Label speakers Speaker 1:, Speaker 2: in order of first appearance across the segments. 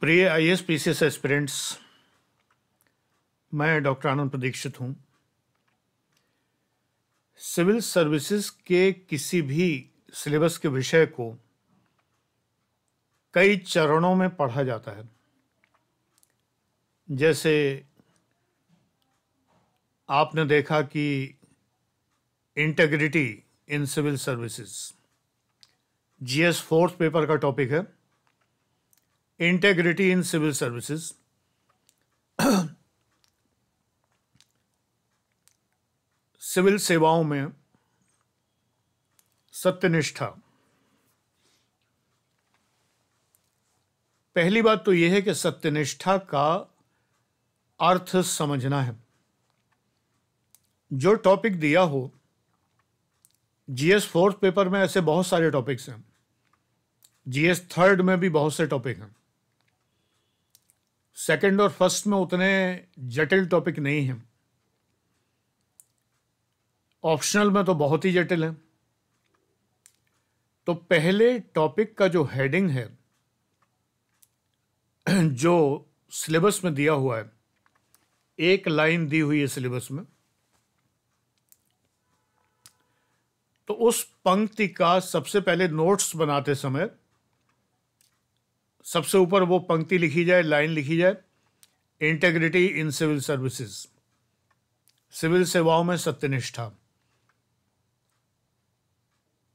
Speaker 1: प्रिय I S P C S aspirants मैं doctor आनंद प्रदीक्षित हूं सिविल सर्विसेज के किसी भी सिलेबस के विषय को कई चरणों में पढ़ा जाता है जैसे आपने देखा कि integrity in civil services GS fourth paper का टॉपिक है integrity in civil services civil सेवाओं में सत्यनिष्ठा पहली बात तो यह है कि सत्यनिष्ठा का अर्थ समझना है जो टॉपिक दिया हो जीएस फोर्थ पेपर में ऐसे बहुत सारे टॉपिक्स हैं जीएस थर्ड में भी बहुत से टॉपिक हैं सेकंड और फर्स्ट में उतने जटिल टॉपिक नहीं हैं ऑप्शनल में तो बहुत ही जटिल है तो पहले टॉपिक का जो हेडिंग है जो सिलेबस में दिया हुआ है एक लाइन दी हुई है सिलेबस में तो उस पंक्ति का सबसे पहले नोट्स बनाते समय सबसे ऊपर वो पंक्ति लिखी जाए लाइन लिखी जाए integrity in civil services civil सेवाओं में सत्यनिष्ठा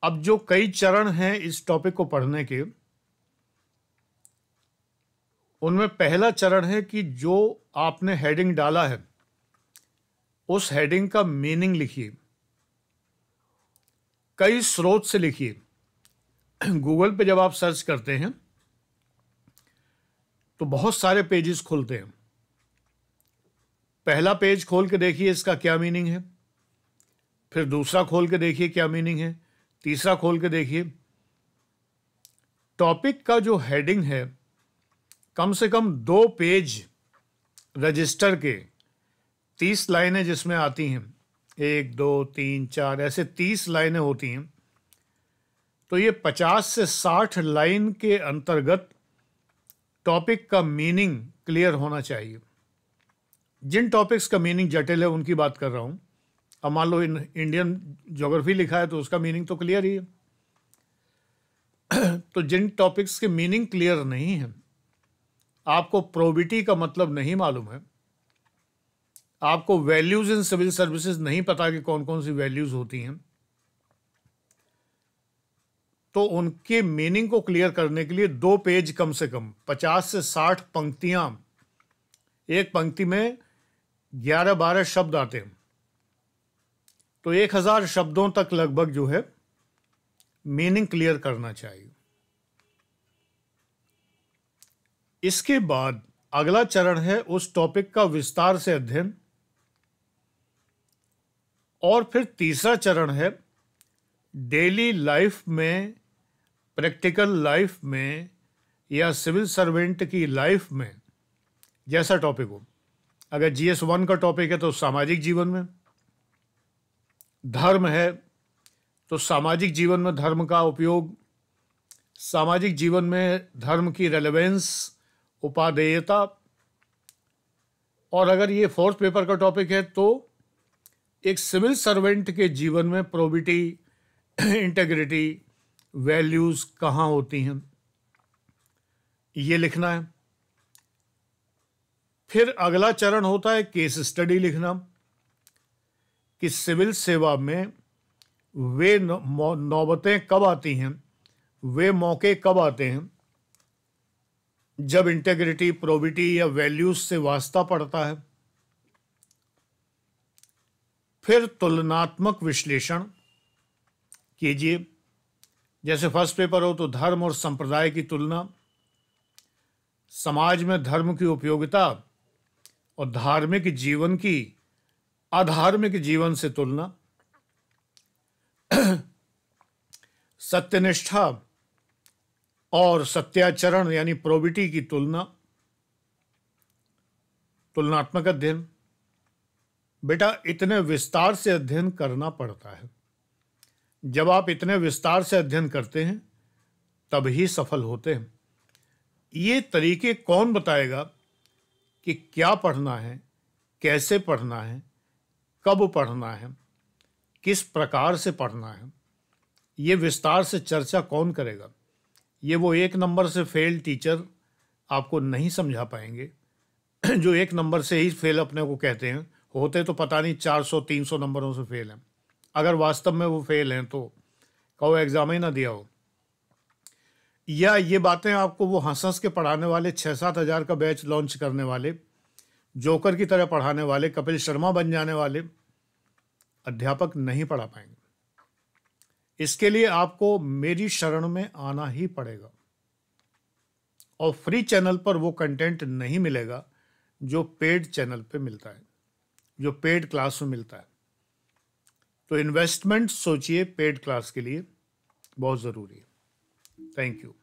Speaker 1: अब जो कई चरण हैं इस टॉपिक को पढ़ने के उनमें पहला चरण है कि जो आपने हेडिंग डाला है उस हेडिंग का मीनिंग लिखिए कई स्रोत से लिखिए गूगल पे जब आप सर्च करते हैं तो बहुत सारे पेजेस खोलते हैं पहला पेज खोल के देखिए इसका क्या मीनिंग है फिर दूसरा खोल के देखिए क्या मीनिंग है तीसरा खोल के देखिए टॉपिक का जो हेडिंग है कम से कम दो पेज रजिस्टर के तीस लाइनें जिसमें आती हैं एक दो तीन चार ऐसे तीस लाइनें होती हैं तो ये पचास से साठ लाइन के अंतर्गत टॉपिक का मीनिंग क्लियर होना चाहिए जिन टॉपिक्स का मीनिंग जटिल है उनकी बात कर रहा हूँ अब मान लो इन इंडियन जोग्राफी लिखा है तो उसका मीनिंग तो क्लियर ही है तो जिन टॉपिक्स के मीनिंग क्लियर नहीं है आपको प्रोबिटी का मतलब नहीं मालूम है आपको वैल्यूज़ इन सिविल सर्विसेज नहीं पता कि कौन कौन सी वैल्यूज़ होती हैं तो उनके मीनिंग को क्लियर करने के लिए दो पेज कम से कम पचास से साठ पंक्तियां एक पंक्ति में ग्यारह बारह शब्द आते हैं तो एक हज़ार शब्दों तक लगभग जो है मीनिंग क्लियर करना चाहिए इसके बाद अगला चरण है उस टॉपिक का विस्तार से अध्ययन और फिर तीसरा चरण है डेली लाइफ में प्रैक्टिकल लाइफ में या सिविल सर्वेंट की लाइफ में जैसा टॉपिक हो अगर जी एस वन का टॉपिक है तो सामाजिक जीवन में धर्म है तो सामाजिक जीवन में धर्म का उपयोग सामाजिक जीवन में धर्म की रेलेवेंस उपादेयता और अगर ये फोर्थ पेपर का टॉपिक है तो एक सिविल सर्वेंट के जीवन में प्रोबिटी इंटेग्रिटी वैल्यूज़ कहाँ होती हैं ये लिखना है फिर अगला चरण होता है केस स्टडी लिखना कि सिविल सेवा में वे नौबतें कब आती हैं वे मौके कब आते हैं जब इंटेग्रिटी प्रोबिटी या वैल्यूज से वास्ता पड़ता है फिर तुलनात्मक विश्लेषण कीजिए जैसे फर्स्ट पेपर हो तो धर्म और संप्रदाय की तुलना समाज में धर्म की उपयोगिता और धार्मिक जीवन की अधार्मिक जीवन से तुलना सत्यनिष्ठा और सत्याचरण यानी प्रोबिटी की तुलना तुलनात्मक अध्ययन बेटा इतने विस्तार से अध्ययन करना पड़ता है जब आप इतने विस्तार से अध्ययन करते हैं तब ही सफल होते हैं ये तरीके कौन बताएगा कि क्या पढ़ना है कैसे पढ़ना है कब पढ़ना है किस प्रकार से पढ़ना है ये विस्तार से चर्चा कौन करेगा ये वो एक नंबर से फेल टीचर आपको नहीं समझा पाएंगे जो एक नंबर से ही फेल अपने को कहते हैं होते तो पता नहीं 400 300 नंबरों से फेल हैं अगर वास्तव में वो फेल हैं तो कहो एग्ज़ाम ही ना दिया हो या ये बातें आपको वो हंस हंस के पढ़ाने वाले छः सात हज़ार का बैच लॉन्च करने वाले जोकर की तरह पढ़ाने वाले कपिल शर्मा बन जाने वाले अध्यापक नहीं पढ़ा पाएंगे इसके लिए आपको मेरी शरण में आना ही पड़ेगा और फ्री चैनल पर वो कंटेंट नहीं मिलेगा जो पेड चैनल पे मिलता है जो पेड क्लास में मिलता है तो इन्वेस्टमेंट सोचिए पेड क्लास के लिए बहुत ज़रूरी
Speaker 2: है
Speaker 1: थैंक यू